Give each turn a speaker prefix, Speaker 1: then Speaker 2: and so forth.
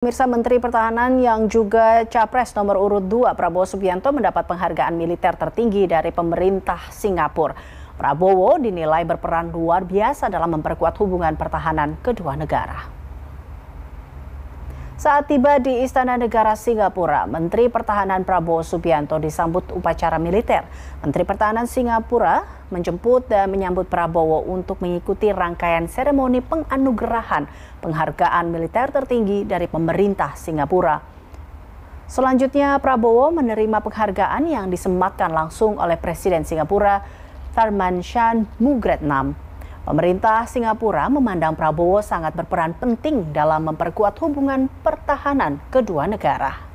Speaker 1: Mirsa Menteri Pertahanan yang juga capres nomor urut 2 Prabowo Subianto mendapat penghargaan militer tertinggi dari pemerintah Singapura. Prabowo dinilai berperan luar biasa dalam memperkuat hubungan pertahanan kedua negara. Saat tiba di Istana Negara Singapura, Menteri Pertahanan Prabowo Subianto disambut upacara militer. Menteri Pertahanan Singapura menjemput dan menyambut Prabowo untuk mengikuti rangkaian seremoni penganugerahan penghargaan militer tertinggi dari pemerintah Singapura. Selanjutnya Prabowo menerima penghargaan yang disematkan langsung oleh Presiden Singapura Tharman Mugretnam. Pemerintah Singapura memandang Prabowo sangat berperan penting dalam memperkuat hubungan pertahanan kedua negara.